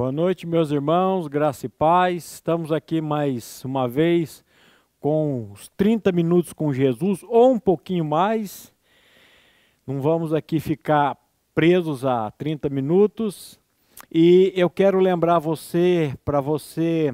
Boa noite, meus irmãos, graça e paz. Estamos aqui mais uma vez com os 30 minutos com Jesus, ou um pouquinho mais. Não vamos aqui ficar presos a 30 minutos. E eu quero lembrar você, para você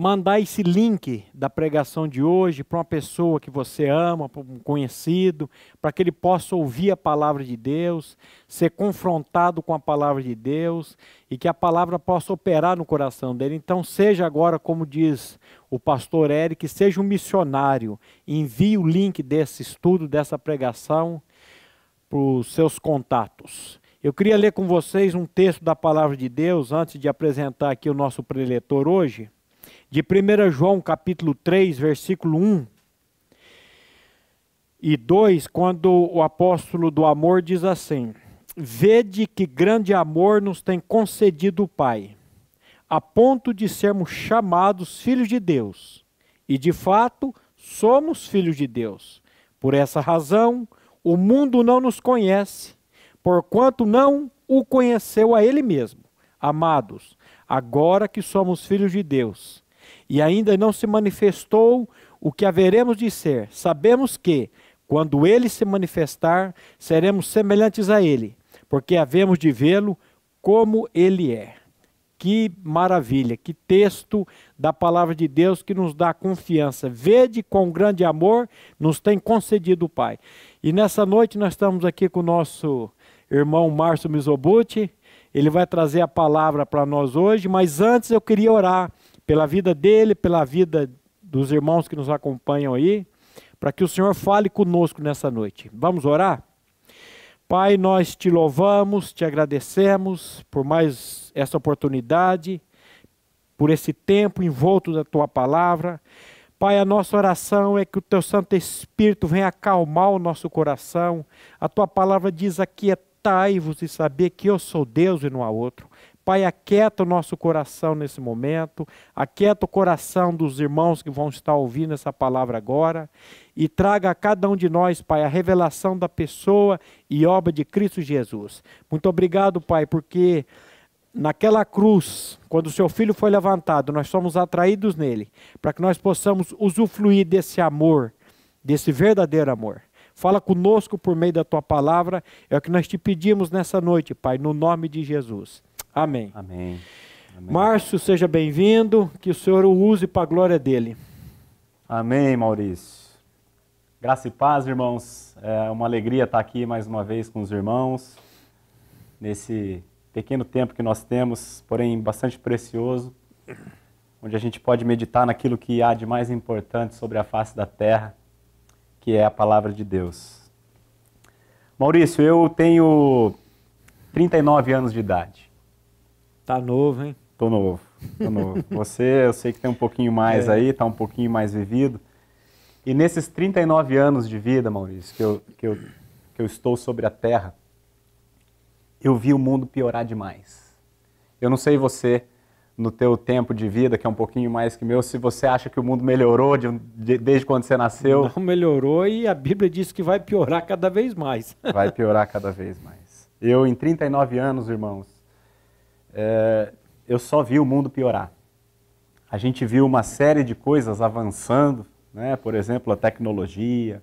mandar esse link da pregação de hoje para uma pessoa que você ama, para um conhecido, para que ele possa ouvir a palavra de Deus, ser confrontado com a palavra de Deus e que a palavra possa operar no coração dele. Então, seja agora, como diz o pastor Eric, seja um missionário, envie o link desse estudo, dessa pregação para os seus contatos. Eu queria ler com vocês um texto da palavra de Deus antes de apresentar aqui o nosso preletor hoje de 1 João capítulo 3, versículo 1 e 2, quando o apóstolo do amor diz assim: Vede que grande amor nos tem concedido o Pai, a ponto de sermos chamados filhos de Deus. E de fato, somos filhos de Deus. Por essa razão, o mundo não nos conhece, porquanto não o conheceu a Ele mesmo. Amados, agora que somos filhos de Deus, e ainda não se manifestou o que haveremos de ser. Sabemos que, quando ele se manifestar, seremos semelhantes a ele, porque havemos de vê-lo como ele é. Que maravilha, que texto da palavra de Deus que nos dá confiança. Vede com grande amor nos tem concedido o Pai. E nessa noite nós estamos aqui com o nosso irmão Márcio Mizobuti. Ele vai trazer a palavra para nós hoje, mas antes eu queria orar pela vida dele, pela vida dos irmãos que nos acompanham aí, para que o Senhor fale conosco nessa noite. Vamos orar? Pai, nós te louvamos, te agradecemos por mais essa oportunidade, por esse tempo envolto da tua palavra. Pai, a nossa oração é que o teu Santo Espírito venha acalmar o nosso coração. A tua palavra diz aqui: aquietai-vos e saber que eu sou Deus e não há outro. Pai, aquieta o nosso coração nesse momento, aquieta o coração dos irmãos que vão estar ouvindo essa palavra agora, e traga a cada um de nós, Pai, a revelação da pessoa e obra de Cristo Jesus. Muito obrigado, Pai, porque naquela cruz, quando o seu filho foi levantado, nós somos atraídos nele, para que nós possamos usufruir desse amor, desse verdadeiro amor. Fala conosco por meio da tua palavra, é o que nós te pedimos nessa noite, Pai, no nome de Jesus. Amém. Amém. Amém. Márcio, seja bem-vindo, que o Senhor o use para a glória dele. Amém, Maurício. Graça e paz, irmãos. É uma alegria estar aqui mais uma vez com os irmãos, nesse pequeno tempo que nós temos, porém bastante precioso, onde a gente pode meditar naquilo que há de mais importante sobre a face da terra, que é a palavra de Deus. Maurício, eu tenho 39 anos de idade. Tá novo, hein? Tô novo, tô novo. Você, eu sei que tem um pouquinho mais é. aí, tá um pouquinho mais vivido. E nesses 39 anos de vida, Maurício, que eu, que eu, que eu estou sobre a Terra, eu vi o mundo piorar demais. Eu não sei você, no teu tempo de vida, que é um pouquinho mais que meu, se você acha que o mundo melhorou de, de, desde quando você nasceu. Não melhorou e a Bíblia diz que vai piorar cada vez mais. Vai piorar cada vez mais. Eu, em 39 anos, irmãos, é, eu só vi o mundo piorar. A gente viu uma série de coisas avançando, né? por exemplo, a tecnologia,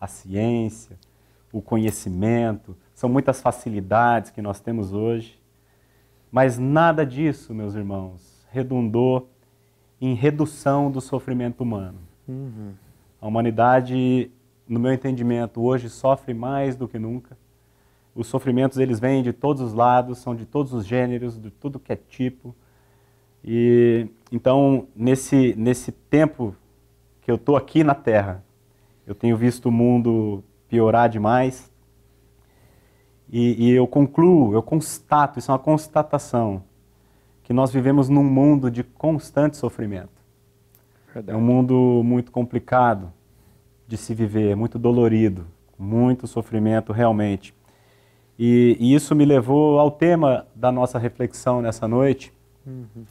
a ciência, o conhecimento, são muitas facilidades que nós temos hoje. Mas nada disso, meus irmãos, redundou em redução do sofrimento humano. Uhum. A humanidade, no meu entendimento, hoje sofre mais do que nunca. Os sofrimentos eles vêm de todos os lados, são de todos os gêneros, de tudo que é tipo. E então nesse nesse tempo que eu estou aqui na Terra, eu tenho visto o mundo piorar demais. E, e eu concluo, eu constato, isso é uma constatação, que nós vivemos num mundo de constante sofrimento. Verdade. É um mundo muito complicado de se viver, muito dolorido, muito sofrimento realmente. E, e, isso me levou ao tema da nossa reflexão nessa noite. Uhum.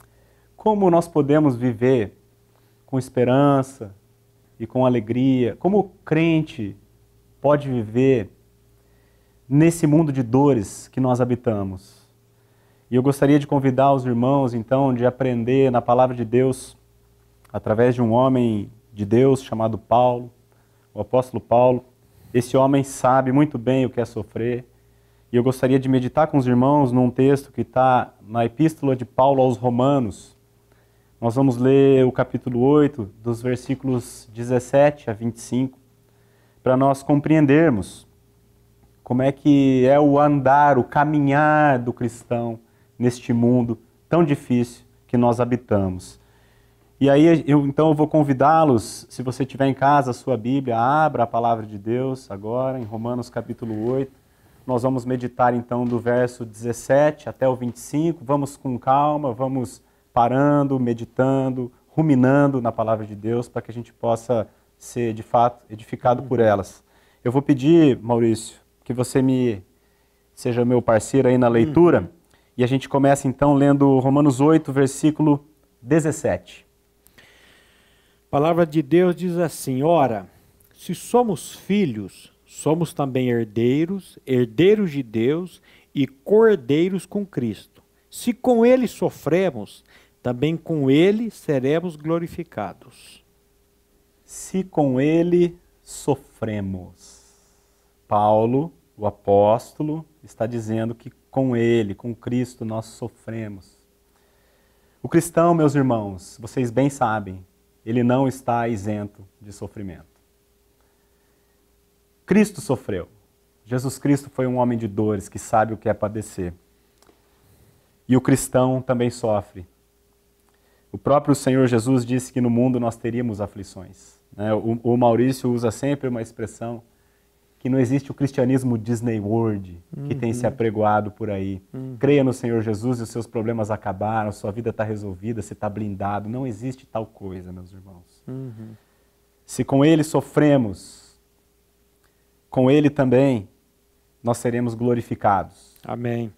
Como nós podemos viver com esperança e com alegria? Como o crente pode viver nesse mundo de dores que nós habitamos? E eu gostaria de convidar os irmãos, então, de aprender na palavra de Deus, através de um homem de Deus chamado Paulo, o apóstolo Paulo. Esse homem sabe muito bem o que é sofrer e eu gostaria de meditar com os irmãos num texto que está na Epístola de Paulo aos Romanos. Nós vamos ler o capítulo 8, dos versículos 17 a 25, para nós compreendermos como é que é o andar, o caminhar do cristão neste mundo tão difícil que nós habitamos. E aí, eu, então, eu vou convidá-los, se você tiver em casa a sua Bíblia, abra a palavra de Deus agora, em Romanos capítulo 8. Nós vamos meditar então do verso 17 até o 25. Vamos com calma, vamos parando, meditando, ruminando na palavra de Deus para que a gente possa ser de fato edificado por elas. Eu vou pedir, Maurício, que você me seja meu parceiro aí na leitura. E a gente começa então lendo Romanos 8, versículo 17. A palavra de Deus diz assim: Ora, se somos filhos, somos também herdeiros, herdeiros de Deus e cordeiros com Cristo. Se com ele sofremos, também com ele seremos glorificados. Se com ele sofremos. Paulo, o apóstolo, está dizendo que com ele, com Cristo, nós sofremos. O cristão, meus irmãos, vocês bem sabem, ele não está isento de sofrimento. Cristo sofreu. Jesus Cristo foi um homem de dores que sabe o que é padecer. E o cristão também sofre. O próprio Senhor Jesus disse que no mundo nós teríamos aflições. Né? O, Maurício usa sempre uma expressão que não existe o cristianismo Disney World que uhum. tem se uhum. apregoado por aí. Uhum. Creia no Senhor Jesus e os seus problemas acabaram, sua vida está resolvida, você está blindado. Não existe tal coisa, meus irmãos. Uhum. Se com Ele sofremos, com ele também nós seremos glorificados. Amém.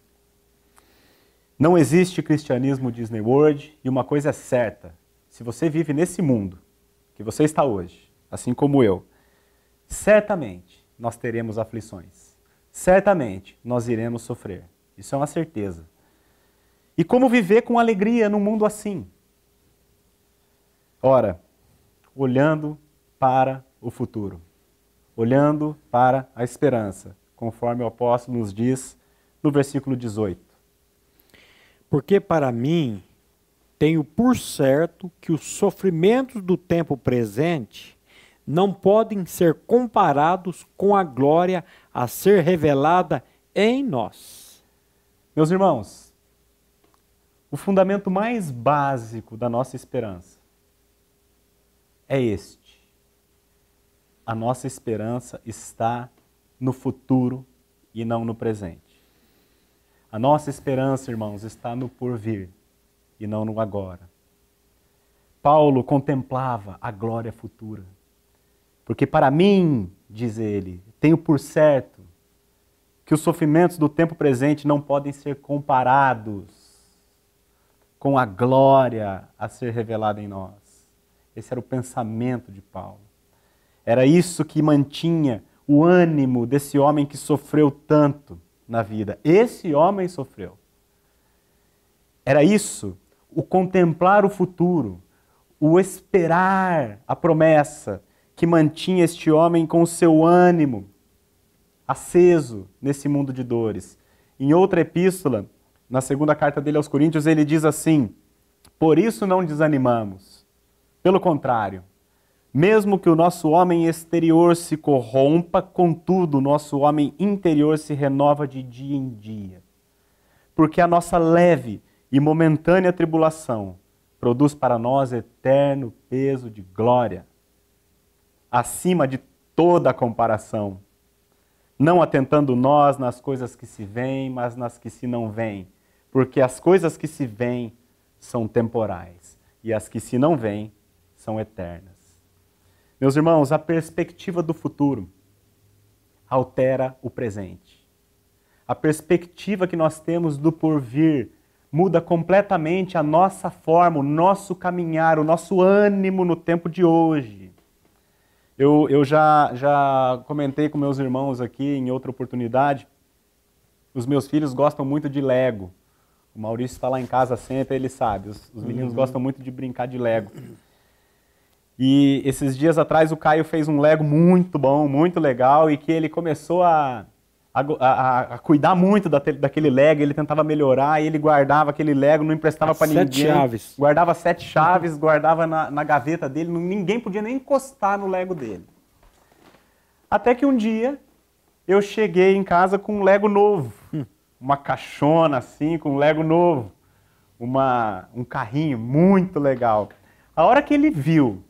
Não existe cristianismo Disney World e uma coisa é certa: se você vive nesse mundo que você está hoje, assim como eu, certamente nós teremos aflições. Certamente nós iremos sofrer. Isso é uma certeza. E como viver com alegria num mundo assim? Ora, olhando para o futuro olhando para a esperança, conforme o apóstolo nos diz no versículo 18. Porque para mim tenho por certo que os sofrimentos do tempo presente não podem ser comparados com a glória a ser revelada em nós. Meus irmãos, o fundamento mais básico da nossa esperança é este a nossa esperança está no futuro e não no presente. A nossa esperança, irmãos, está no porvir e não no agora. Paulo contemplava a glória futura. Porque para mim, diz ele, tenho por certo que os sofrimentos do tempo presente não podem ser comparados com a glória a ser revelada em nós. Esse era o pensamento de Paulo. Era isso que mantinha o ânimo desse homem que sofreu tanto na vida. Esse homem sofreu. Era isso, o contemplar o futuro, o esperar a promessa que mantinha este homem com o seu ânimo aceso nesse mundo de dores. Em outra epístola, na segunda carta dele aos Coríntios, ele diz assim: Por isso não desanimamos. Pelo contrário, mesmo que o nosso homem exterior se corrompa, contudo, o nosso homem interior se renova de dia em dia. Porque a nossa leve e momentânea tribulação produz para nós eterno peso de glória, acima de toda comparação, não atentando nós nas coisas que se veem, mas nas que se não veem, porque as coisas que se veem são temporais e as que se não veem são eternas. Meus irmãos, a perspectiva do futuro altera o presente. A perspectiva que nós temos do porvir muda completamente a nossa forma, o nosso caminhar, o nosso ânimo no tempo de hoje. Eu, eu já, já comentei com meus irmãos aqui em outra oportunidade. Os meus filhos gostam muito de Lego. O Maurício está lá em casa sempre, ele sabe. Os, os meninos uhum. gostam muito de brincar de Lego. E esses dias atrás o Caio fez um Lego muito bom, muito legal, e que ele começou a, a, a, a cuidar muito da, daquele Lego, ele tentava melhorar, e ele guardava aquele Lego, não emprestava para ninguém. Sete chaves. Guardava sete chaves, guardava na, na gaveta dele, ninguém podia nem encostar no Lego dele. Até que um dia eu cheguei em casa com um Lego novo. Hum. Uma caixona assim, com um Lego novo. Uma, um carrinho muito legal. A hora que ele viu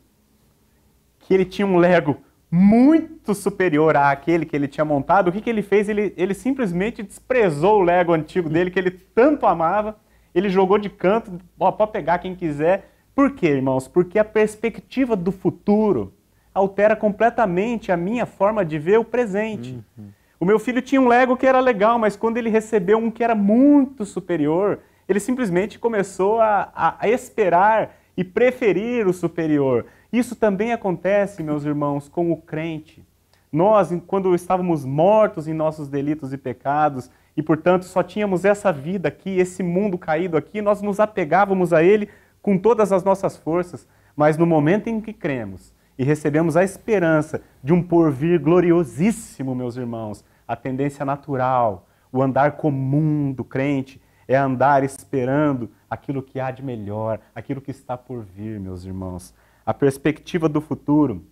que ele tinha um Lego muito superior àquele que ele tinha montado, o que, que ele fez? Ele, ele simplesmente desprezou o Lego antigo dele, que ele tanto amava, ele jogou de canto, ó, pode pegar quem quiser. Por quê, irmãos? Porque a perspectiva do futuro altera completamente a minha forma de ver o presente. Uhum. O meu filho tinha um Lego que era legal, mas quando ele recebeu um que era muito superior, ele simplesmente começou a, a, a esperar e preferir o superior. Isso também acontece, meus irmãos, com o crente. Nós, quando estávamos mortos em nossos delitos e pecados, e portanto só tínhamos essa vida aqui, esse mundo caído aqui, nós nos apegávamos a ele com todas as nossas forças, mas no momento em que cremos e recebemos a esperança de um porvir gloriosíssimo, meus irmãos, a tendência natural, o andar comum do crente é andar esperando aquilo que há de melhor, aquilo que está por vir, meus irmãos a perspectiva do futuro,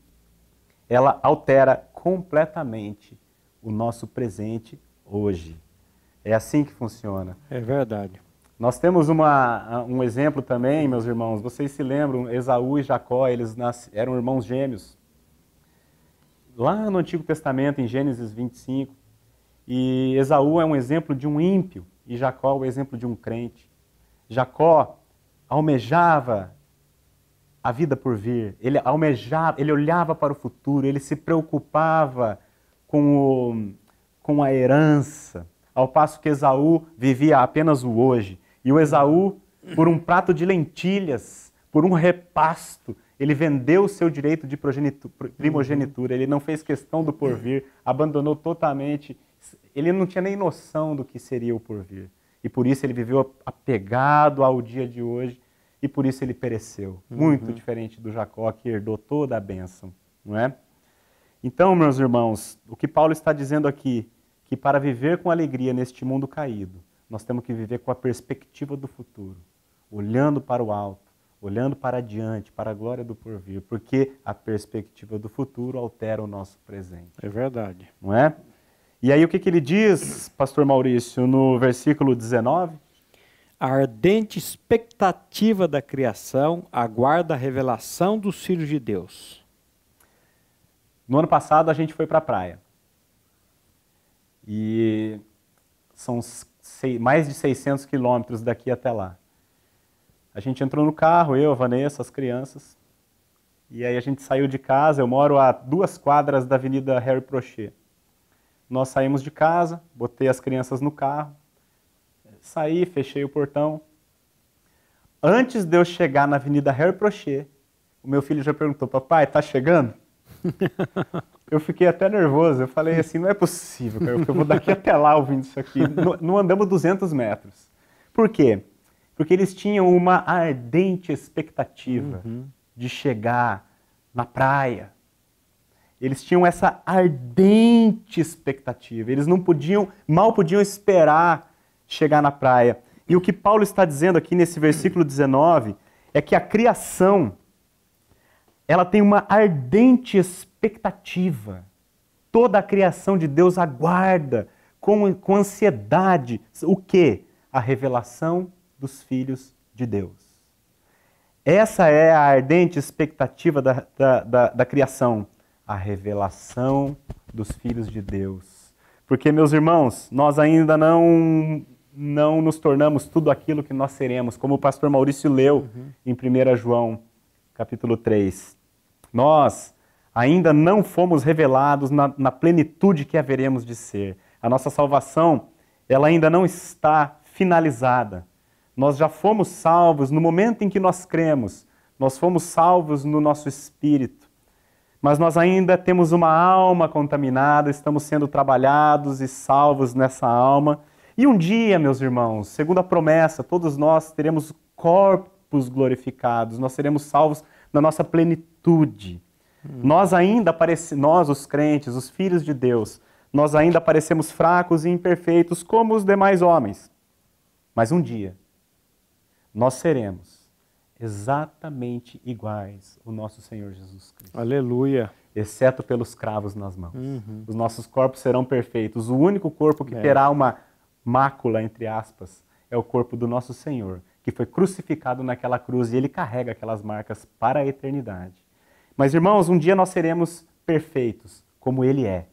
ela altera completamente o nosso presente hoje. É assim que funciona. É verdade. Nós temos uma, um exemplo também, meus irmãos. Vocês se lembram, Esaú e Jacó, eles eram irmãos gêmeos. Lá no Antigo Testamento, em Gênesis 25, e Esaú é um exemplo de um ímpio e Jacó é o exemplo de um crente. Jacó almejava a vida por vir. Ele almejava, ele olhava para o futuro, ele se preocupava com, o, com a herança, ao passo que Esaú vivia apenas o hoje. E o Esaú, por um prato de lentilhas, por um repasto, ele vendeu o seu direito de primogenitura, ele não fez questão do porvir, abandonou totalmente, ele não tinha nem noção do que seria o porvir. E por isso ele viveu apegado ao dia de hoje, e por isso ele pereceu. Uhum. Muito diferente do Jacó que herdou toda a bênção, não é? Então, meus irmãos, o que Paulo está dizendo aqui, que para viver com alegria neste mundo caído, nós temos que viver com a perspectiva do futuro, olhando para o alto, olhando para adiante, para a glória do porvir, porque a perspectiva do futuro altera o nosso presente. É verdade. Não é? E aí o que, que ele diz, pastor Maurício, no versículo 19? A ardente expectativa da criação aguarda a revelação dos filhos de Deus. No ano passado a gente foi para a praia. E são mais de 600 quilômetros daqui até lá. A gente entrou no carro, eu, a Vanessa, as crianças. E aí a gente saiu de casa, eu moro a duas quadras da Avenida Harry Prochet. Nós saímos de casa, botei as crianças no carro, saí, fechei o portão. Antes de eu chegar na Avenida Harry Prochê, o meu filho já perguntou: Papai, tá chegando? eu fiquei até nervoso. Eu falei assim: Não é possível, cara, eu vou daqui até lá ouvindo isso aqui. Não, não andamos 200 metros. Por quê? Porque eles tinham uma ardente expectativa uhum. de chegar na praia. Eles tinham essa ardente expectativa. Eles não podiam, mal podiam esperar chegar na praia. E o que Paulo está dizendo aqui nesse versículo 19 é que a criação ela tem uma ardente expectativa. Toda a criação de Deus aguarda com, com ansiedade o que? A revelação dos filhos de Deus. Essa é a ardente expectativa da, da, da, da criação, a revelação dos filhos de Deus. Porque, meus irmãos, nós ainda não não nos tornamos tudo aquilo que nós seremos, como o pastor Maurício leu uhum. em 1 João, capítulo 3. Nós ainda não fomos revelados na, na plenitude que haveremos de ser. A nossa salvação, ela ainda não está finalizada. Nós já fomos salvos no momento em que nós cremos. Nós fomos salvos no nosso espírito. Mas nós ainda temos uma alma contaminada, estamos sendo trabalhados e salvos nessa alma e um dia, meus irmãos, segundo a promessa, todos nós teremos corpos glorificados, nós seremos salvos na nossa plenitude. Hum. Nós ainda parecemos, nós os crentes, os filhos de Deus, nós ainda parecemos fracos e imperfeitos como os demais homens. Mas um dia nós seremos exatamente iguais ao nosso Senhor Jesus Cristo. Aleluia exceto pelos cravos nas mãos. Uhum. Os nossos corpos serão perfeitos. O único corpo que é. terá uma mácula, entre aspas, é o corpo do nosso Senhor, que foi crucificado naquela cruz e ele carrega aquelas marcas para a eternidade. Mas, irmãos, um dia nós seremos perfeitos, como ele é.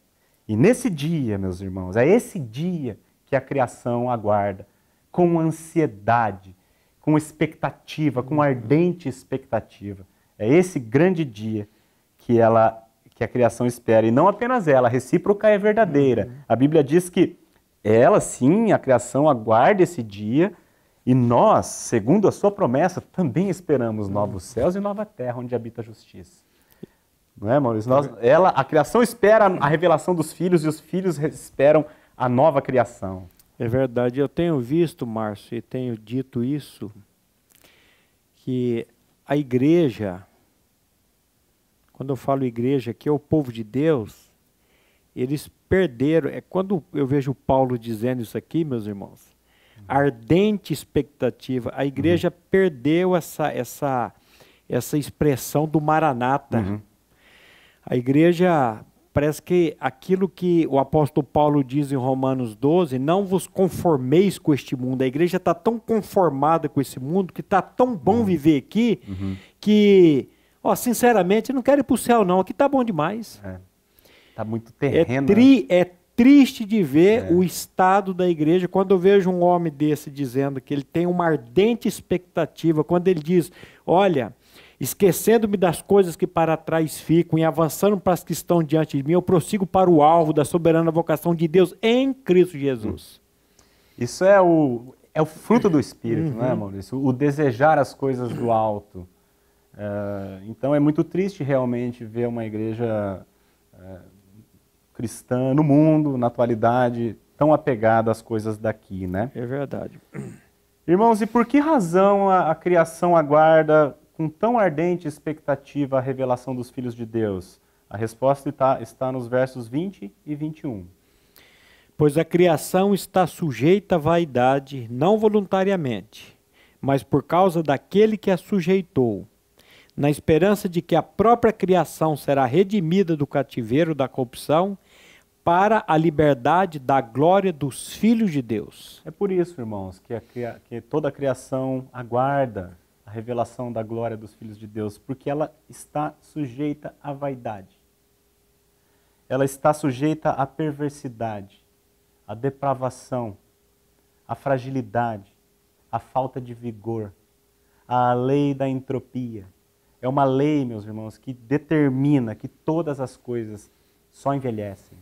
E nesse dia, meus irmãos, é esse dia que a criação aguarda, com ansiedade, com expectativa, com ardente expectativa. É esse grande dia que ela que a criação espera e não apenas ela, a recíproca é verdadeira. A Bíblia diz que ela sim, a criação aguarda esse dia e nós, segundo a sua promessa, também esperamos novos céus e nova terra onde habita a justiça. Não é, Maurício? Nós, ela, a criação espera a revelação dos filhos e os filhos esperam a nova criação. É verdade. Eu tenho visto, Márcio, e tenho dito isso, que a igreja, quando eu falo igreja, que é o povo de Deus, eles perderam. É quando eu vejo Paulo dizendo isso aqui, meus irmãos, ardente expectativa. A igreja uhum. perdeu essa, essa, essa expressão do maranata. Uhum. A igreja parece que aquilo que o apóstolo Paulo diz em Romanos 12, não vos conformeis com este mundo. A igreja está tão conformada com esse mundo que está tão bom uhum. viver aqui uhum. que, ó, sinceramente, não quero ir para o céu, não. Aqui está bom demais. É. Tá muito é terreno. É, tri, é triste de ver é. o estado da igreja. Quando eu vejo um homem desse dizendo que ele tem uma ardente expectativa, quando ele diz: Olha, esquecendo-me das coisas que para trás ficam e avançando para as que estão diante de mim, eu prossigo para o alvo da soberana vocação de Deus em Cristo Jesus. Hum. Isso é o, é o fruto do Espírito, né, uhum. né, Maurício? O desejar as coisas do alto. É, então é muito triste realmente ver uma igreja é, cristã no mundo, na atualidade, tão apegada às coisas daqui, né? É verdade. Irmãos, e por que razão a, a criação aguarda com tão ardente expectativa a revelação dos filhos de Deus? A resposta está, está nos versos 20 e 21. Pois a criação está sujeita à vaidade, não voluntariamente, mas por causa daquele que a sujeitou, na esperança de que a própria criação será redimida do cativeiro da corrupção para a liberdade da glória dos filhos de Deus. É por isso, irmãos, que, a, que toda a criação aguarda a revelação da glória dos filhos de Deus, porque ela está sujeita à vaidade. Ela está sujeita à perversidade, à depravação, à fragilidade, à falta de vigor, à lei da entropia. É uma lei, meus irmãos, que determina que todas as coisas só envelhecem.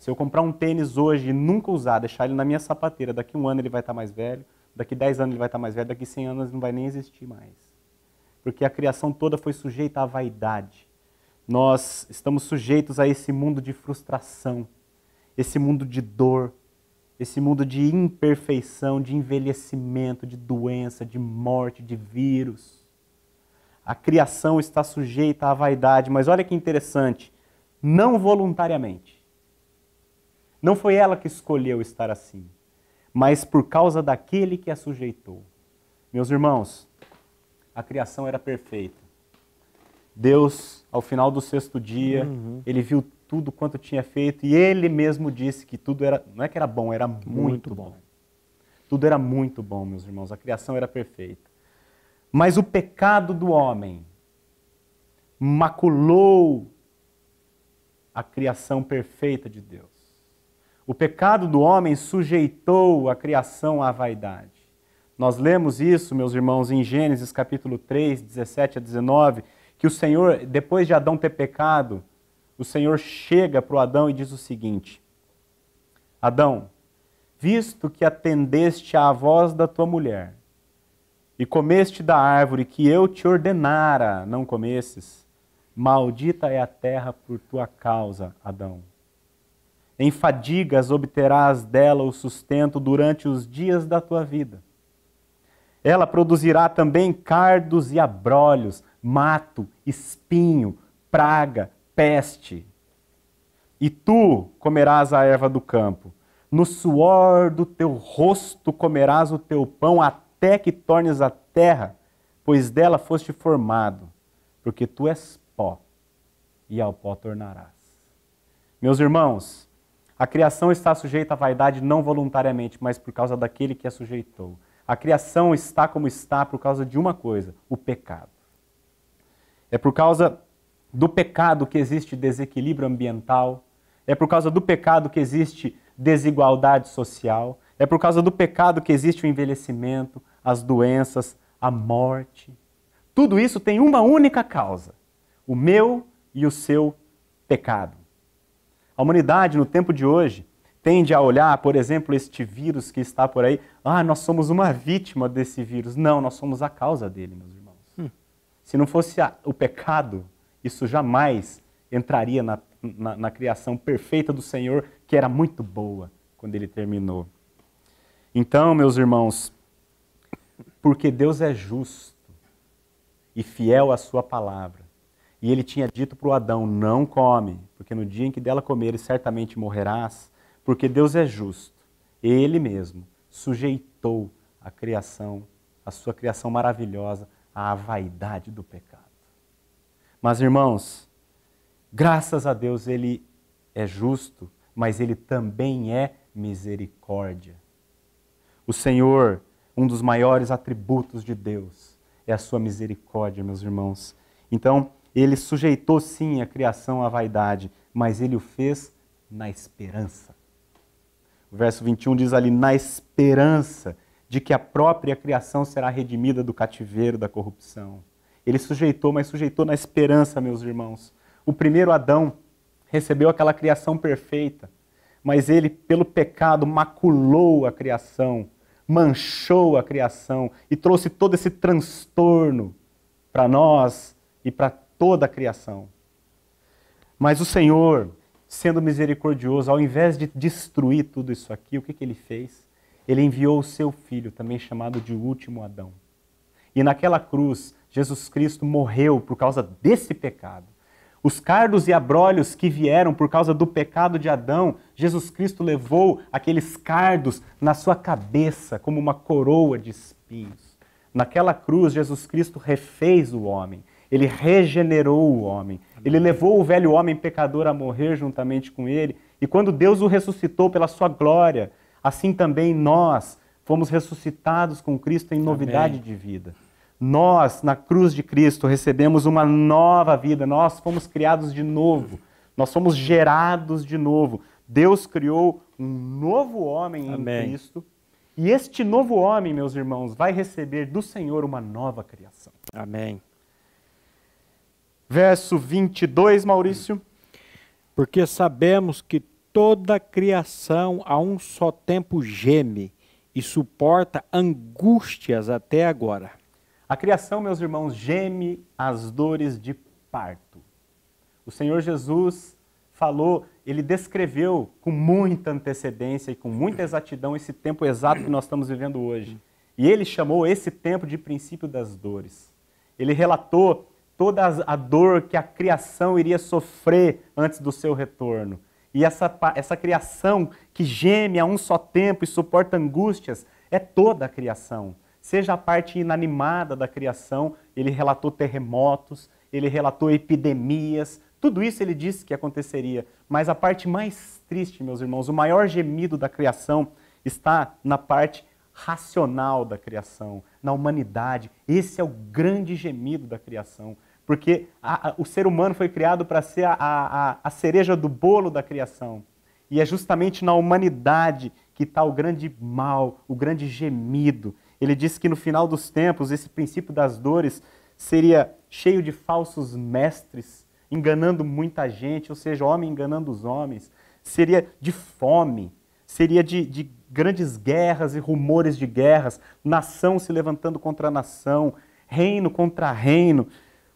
Se eu comprar um tênis hoje e nunca usar, deixar ele na minha sapateira, daqui um ano ele vai estar tá mais velho, daqui dez anos ele vai estar tá mais velho, daqui cem anos não vai nem existir mais. Porque a criação toda foi sujeita à vaidade. Nós estamos sujeitos a esse mundo de frustração, esse mundo de dor, esse mundo de imperfeição, de envelhecimento, de doença, de morte, de vírus. A criação está sujeita à vaidade, mas olha que interessante, não voluntariamente. Não foi ela que escolheu estar assim, mas por causa daquele que a sujeitou. Meus irmãos, a criação era perfeita. Deus, ao final do sexto dia, uhum. ele viu tudo quanto tinha feito e ele mesmo disse que tudo era, não é que era bom, era muito, muito bom. bom. Tudo era muito bom, meus irmãos, a criação era perfeita. Mas o pecado do homem maculou a criação perfeita de Deus. O pecado do homem sujeitou a criação à vaidade. Nós lemos isso, meus irmãos, em Gênesis capítulo 3, 17 a 19, que o Senhor, depois de Adão ter pecado, o Senhor chega para o Adão e diz o seguinte: Adão, visto que atendeste à voz da tua mulher e comeste da árvore que eu te ordenara não comesses, maldita é a terra por tua causa, Adão. Em fadigas obterás dela o sustento durante os dias da tua vida. Ela produzirá também cardos e abrolhos, mato, espinho, praga, peste. E tu comerás a erva do campo. No suor do teu rosto comerás o teu pão até que tornes a terra, pois dela foste formado, porque tu és pó, e ao pó tornarás. Meus irmãos, a criação está sujeita à vaidade não voluntariamente, mas por causa daquele que a sujeitou. A criação está como está por causa de uma coisa: o pecado. É por causa do pecado que existe desequilíbrio ambiental, é por causa do pecado que existe desigualdade social, é por causa do pecado que existe o envelhecimento, as doenças, a morte. Tudo isso tem uma única causa: o meu e o seu pecado. A humanidade, no tempo de hoje, tende a olhar, por exemplo, este vírus que está por aí, ah, nós somos uma vítima desse vírus. Não, nós somos a causa dele, meus irmãos. Hum. Se não fosse a, o pecado, isso jamais entraria na, na, na criação perfeita do Senhor, que era muito boa quando ele terminou. Então, meus irmãos, porque Deus é justo e fiel à sua palavra, e ele tinha dito para o Adão: Não come, porque no dia em que dela comeres, certamente morrerás, porque Deus é justo. Ele mesmo sujeitou a criação, a sua criação maravilhosa, à vaidade do pecado. Mas, irmãos, graças a Deus ele é justo, mas ele também é misericórdia. O Senhor, um dos maiores atributos de Deus, é a sua misericórdia, meus irmãos. Então, ele sujeitou sim a criação à vaidade, mas ele o fez na esperança. O verso 21 diz ali: na esperança de que a própria criação será redimida do cativeiro da corrupção. Ele sujeitou, mas sujeitou na esperança, meus irmãos. O primeiro Adão recebeu aquela criação perfeita, mas ele, pelo pecado, maculou a criação, manchou a criação e trouxe todo esse transtorno para nós e para toda a criação. Mas o Senhor, sendo misericordioso, ao invés de destruir tudo isso aqui, o que, que ele fez? Ele enviou o seu filho, também chamado de último Adão. E naquela cruz, Jesus Cristo morreu por causa desse pecado. Os cardos e abrolhos que vieram por causa do pecado de Adão, Jesus Cristo levou aqueles cardos na sua cabeça como uma coroa de espinhos. Naquela cruz, Jesus Cristo refez o homem. Ele regenerou o homem. Ele levou o velho homem pecador a morrer juntamente com ele. E quando Deus o ressuscitou pela sua glória, assim também nós fomos ressuscitados com Cristo em novidade Amém. de vida. Nós, na cruz de Cristo, recebemos uma nova vida. Nós fomos criados de novo. Nós fomos gerados de novo. Deus criou um novo homem Amém. em Cristo. E este novo homem, meus irmãos, vai receber do Senhor uma nova criação. Amém verso 22, Maurício. Porque sabemos que toda criação a um só tempo geme e suporta angústias até agora. A criação, meus irmãos, geme as dores de parto. O Senhor Jesus falou, ele descreveu com muita antecedência e com muita exatidão esse tempo exato que nós estamos vivendo hoje. E ele chamou esse tempo de princípio das dores. Ele relatou toda a dor que a criação iria sofrer antes do seu retorno. E essa, essa criação que geme a um só tempo e suporta angústias é toda a criação. Seja a parte inanimada da criação, ele relatou terremotos, ele relatou epidemias, tudo isso ele disse que aconteceria. Mas a parte mais triste, meus irmãos, o maior gemido da criação está na parte racional da criação, na humanidade. Esse é o grande gemido da criação. Porque a, a, o ser humano foi criado para ser a, a cereja do bolo da criação. E é justamente na humanidade que está o grande mal, o grande gemido. Ele disse que no final dos tempos, esse princípio das dores seria cheio de falsos mestres, enganando muita gente, ou seja, homem enganando os homens. Seria de fome, seria de, de grandes guerras e rumores de guerras, nação se levantando contra nação, reino contra reino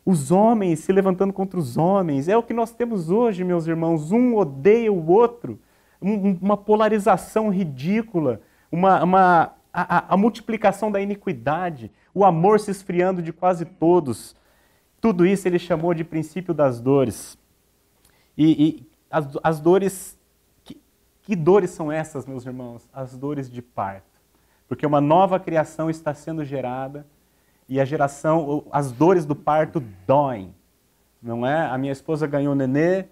os homens se levantando contra os homens. É o que nós temos hoje, meus irmãos. Um odeia o outro. uma polarização ridícula, uma, uma a, a, a multiplicação da iniquidade, o amor se esfriando de quase todos. Tudo isso ele chamou de princípio das dores. E, e as, as, dores. que dores são essas, meus irmãos? As dores de parto. Porque uma nova criação está sendo gerada e a geração, as dores do parto doem, não é? A minha esposa ganhou nenê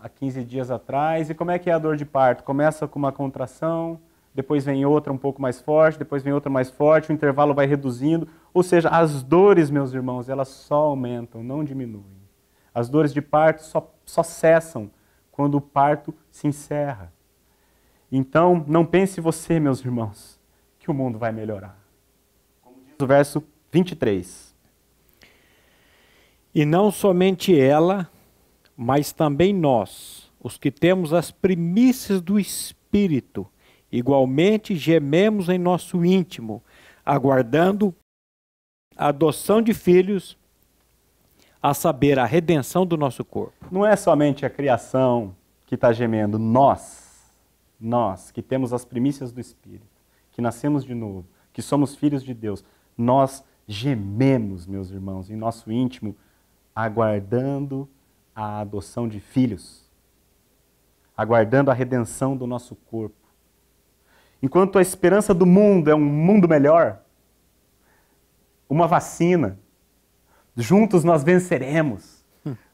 há 15 dias atrás, e como é que é a dor de parto? Começa com uma contração, depois vem outra um pouco mais forte, depois vem outra mais forte, o intervalo vai reduzindo, ou seja, as dores, meus irmãos, elas só aumentam, não diminuem. As dores de parto só, só cessam quando o parto se encerra. Então, não pense você, meus irmãos, que o mundo vai melhorar. Como diz o verso 23. E não somente ela, mas também nós, os que temos as primícias do Espírito, igualmente gememos em nosso íntimo, aguardando a adoção de filhos, a saber, a redenção do nosso corpo. Não é somente a criação que está gemendo, nós, nós que temos as primícias do Espírito, que nascemos de novo, que somos filhos de Deus, nós gememos, meus irmãos, em nosso íntimo, aguardando a adoção de filhos, aguardando a redenção do nosso corpo. Enquanto a esperança do mundo é um mundo melhor, uma vacina, juntos nós venceremos,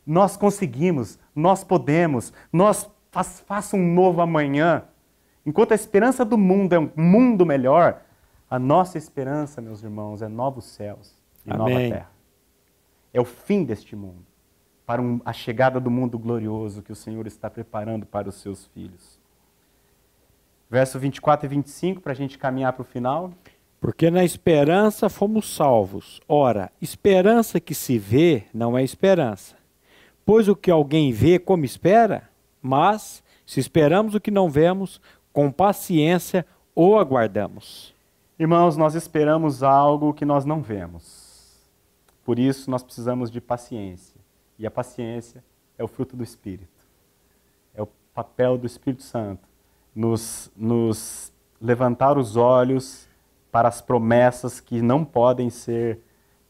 nós conseguimos, nós podemos, nós faça um novo amanhã. Enquanto a esperança do mundo é um mundo melhor, a nossa esperança, meus irmãos, é novos céus e Amém. nova terra. É o fim deste mundo, para um, a chegada do mundo glorioso que o Senhor está preparando para os seus filhos. Verso 24 e 25, para a gente caminhar para o final. Porque na esperança fomos salvos. Ora, esperança que se vê não é esperança. Pois o que alguém vê como espera, mas se esperamos o que não vemos, com paciência o aguardamos. Irmãos, nós esperamos algo que nós não vemos. Por isso, nós precisamos de paciência. E a paciência é o fruto do Espírito. É o papel do Espírito Santo nos, nos levantar os olhos para as promessas que não podem ser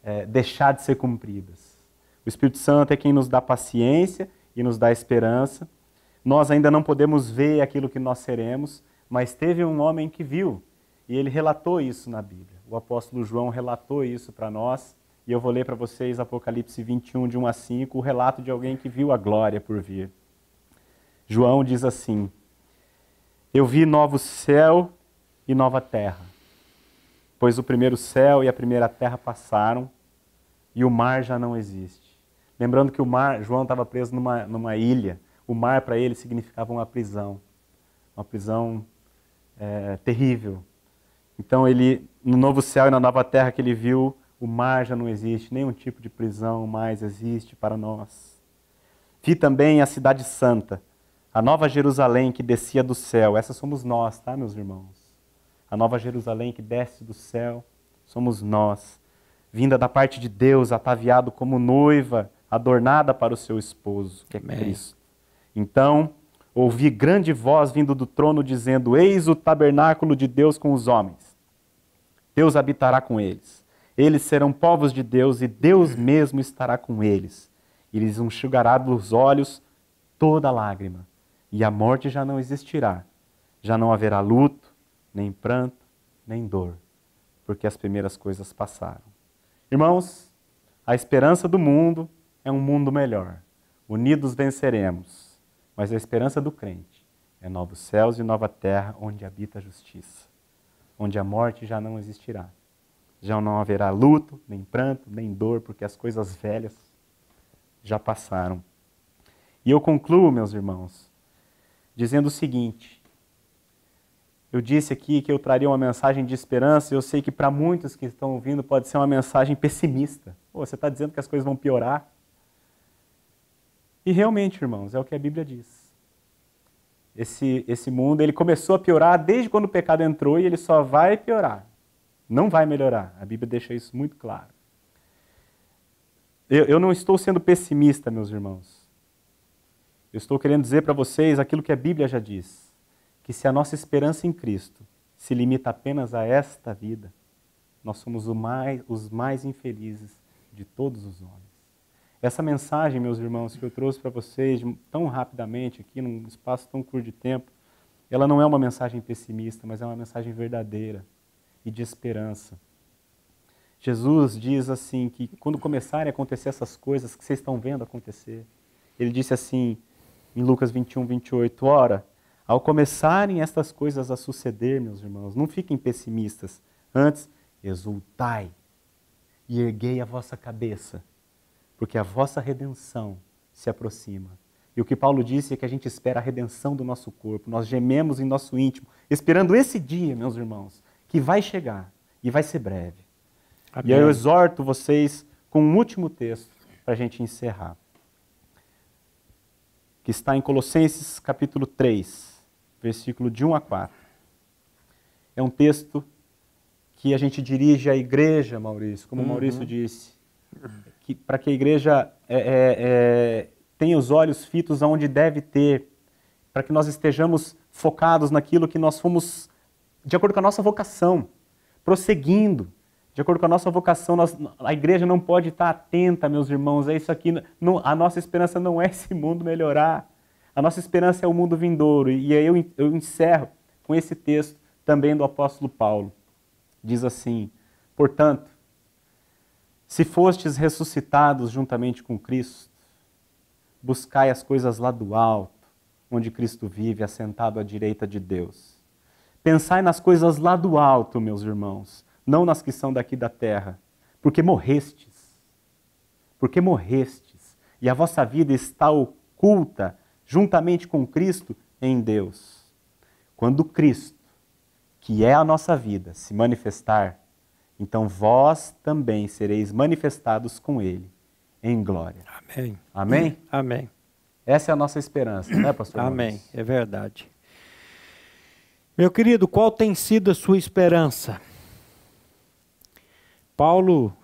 é, deixar de ser cumpridas. O Espírito Santo é quem nos dá paciência e nos dá esperança. Nós ainda não podemos ver aquilo que nós seremos, mas teve um homem que viu e ele relatou isso na Bíblia. O apóstolo João relatou isso para nós. E eu vou ler para vocês Apocalipse 21, de 1 a 5, o relato de alguém que viu a glória por vir. João diz assim: Eu vi novo céu e nova terra, pois o primeiro céu e a primeira terra passaram e o mar já não existe. Lembrando que o mar, João estava preso numa, numa ilha, o mar para ele significava uma prisão, uma prisão é, terrível, então ele, no novo céu e na nova terra que ele viu, o mar já não existe, nenhum tipo de prisão mais existe para nós. Vi também a cidade santa, a nova Jerusalém que descia do céu. Essa somos nós, tá, meus irmãos? A nova Jerusalém que desce do céu, somos nós. Vinda da parte de Deus, ataviado como noiva, adornada para o seu esposo, que é Amém. Cristo. Então, ouvi grande voz vindo do trono dizendo: Eis o tabernáculo de Deus com os homens Deus habitará com eles. Eles serão povos de Deus e Deus mesmo estará com eles. E lhes enxugará dos olhos toda lágrima. E a morte já não existirá. Já não haverá luto, nem pranto, nem dor, porque as primeiras coisas passaram. Irmãos, a esperança do mundo é um mundo melhor. Unidos venceremos. Mas a esperança do crente é novos céus e nova terra onde habita a justiça onde a morte já não existirá. Já não haverá luto, nem pranto, nem dor, porque as coisas velhas já passaram. E eu concluo, meus irmãos, dizendo o seguinte: eu disse aqui que eu traria uma mensagem de esperança, e eu sei que para muitos que estão ouvindo pode ser uma mensagem pessimista. Pô, você está dizendo que as coisas vão piorar? E realmente, irmãos, é o que a Bíblia diz esse, esse mundo ele começou a piorar desde quando o pecado entrou e ele só vai piorar. Não vai melhorar. A Bíblia deixa isso muito claro. Eu, eu não estou sendo pessimista, meus irmãos. Eu estou querendo dizer para vocês aquilo que a Bíblia já diz: que se a nossa esperança em Cristo se limita apenas a esta vida, nós somos mais, os mais infelizes de todos os homens. Essa mensagem, meus irmãos, que eu trouxe para vocês tão rapidamente aqui, num espaço tão curto de tempo, ela não é uma mensagem pessimista, mas é uma mensagem verdadeira e de esperança. Jesus diz assim que quando começarem a acontecer essas coisas que vocês estão vendo acontecer, ele disse assim em Lucas 21, 28, ora, ao começarem estas coisas a suceder, meus irmãos, não fiquem pessimistas, antes exultai e erguei a vossa cabeça, porque a vossa redenção se aproxima. E o que Paulo disse é que a gente espera a redenção do nosso corpo, nós gememos em nosso íntimo, esperando esse dia, meus irmãos, que vai chegar e vai ser breve. Amém. E eu exorto vocês com um último texto para a gente encerrar, que está em Colossenses capítulo 3, versículo de 1 a 4. É um texto que a gente dirige à igreja, Maurício, como uhum. Maurício disse que, para que a igreja é, é, é, tenha os olhos fitos aonde deve ter, para que nós estejamos focados naquilo que nós fomos, de acordo com a nossa vocação, prosseguindo. De acordo com a nossa vocação, nós, a igreja não pode estar atenta, meus irmãos, é isso aqui. Não, a nossa esperança não é esse mundo melhorar. A nossa esperança é o mundo vindouro. E aí eu, eu encerro com esse texto também do apóstolo Paulo. Diz assim: Portanto, se fostes ressuscitados juntamente com Cristo, buscai as coisas lá do alto, onde Cristo vive, assentado à direita de Deus. Pensai nas coisas lá do alto, meus irmãos, não nas que são daqui da terra, porque morrestes. Porque morrestes, e a vossa vida está oculta juntamente com Cristo em Deus. Quando Cristo, que é a nossa vida, se manifestar, então vós também sereis manifestados com ele em glória. Amém. Amém? Amém. Essa é a nossa esperança, né, pastor? Amém. É verdade. Meu querido, qual tem sido a sua esperança? Paulo,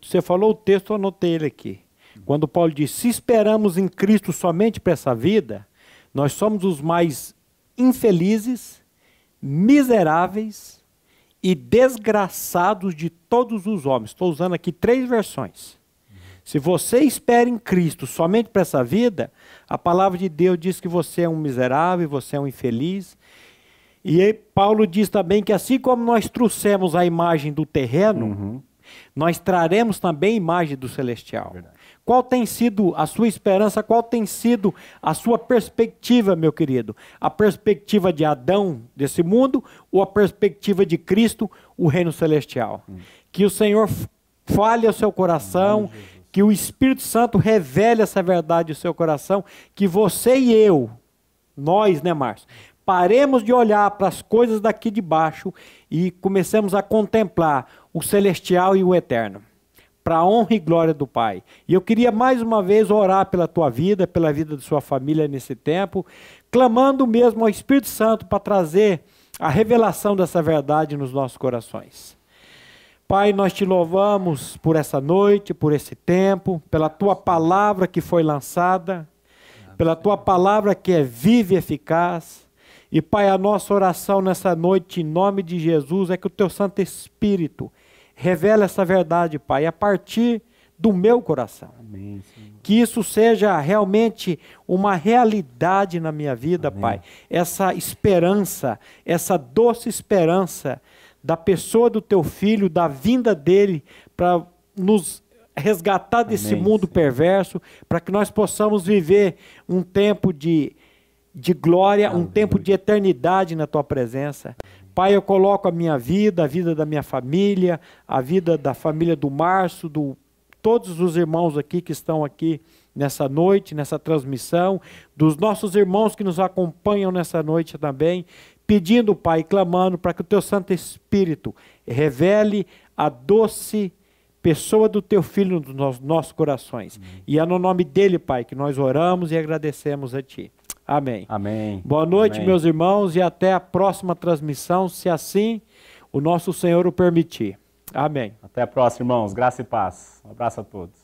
você falou o texto, eu anotei ele aqui. Quando Paulo diz: Se esperamos em Cristo somente para essa vida, nós somos os mais infelizes, miseráveis e desgraçados de todos os homens. Estou usando aqui três versões. Se você espera em Cristo somente para essa vida, a palavra de Deus diz que você é um miserável, você é um infeliz. E Paulo diz também que assim como nós trouxemos a imagem do terreno, uhum. nós traremos também a imagem do celestial. Verdade. Qual tem sido a sua esperança? Qual tem sido a sua perspectiva, meu querido? A perspectiva de Adão desse mundo ou a perspectiva de Cristo, o reino celestial? Hum. Que o Senhor fale ao seu coração, que o Espírito Santo revele essa verdade ao seu coração, que você e eu, nós, né, Márcio, paremos de olhar para as coisas daqui de baixo e comecemos a contemplar o celestial e o eterno para a honra e glória do Pai. E eu queria mais uma vez orar pela tua vida, pela vida de sua família nesse tempo, clamando mesmo ao Espírito Santo para trazer a revelação dessa verdade nos nossos corações. Pai, nós te louvamos por essa noite, por esse tempo, pela tua palavra que foi lançada, pela tua palavra que é viva e eficaz. E Pai, a nossa oração nessa noite, em nome de Jesus, é que o teu Santo Espírito Revela essa verdade, Pai, a partir do meu coração. Amém, que isso seja realmente uma realidade na minha vida, Amém. Pai. Essa esperança, essa doce esperança da pessoa do teu filho, da vinda dele para nos resgatar desse mundo Senhor. perverso, para que nós possamos viver um tempo de, de glória, um tempo de eternidade na tua presença. Pai, eu coloco a minha vida, a vida da minha família, a vida da família do Março, do todos os irmãos aqui que estão aqui nessa noite, nessa transmissão, dos nossos irmãos que nos acompanham nessa noite também, pedindo, Pai, clamando para que o teu Santo Espírito revele a doce pessoa do teu filho nos nossos corações. Uhum. E é no nome dele, Pai, que nós oramos e agradecemos a ti. Amém. Amém. Boa noite, Amém. meus irmãos, e até a próxima transmissão, se assim o nosso Senhor o permitir. Amém. Até a próxima, irmãos. Graça e paz. Um abraço a todos.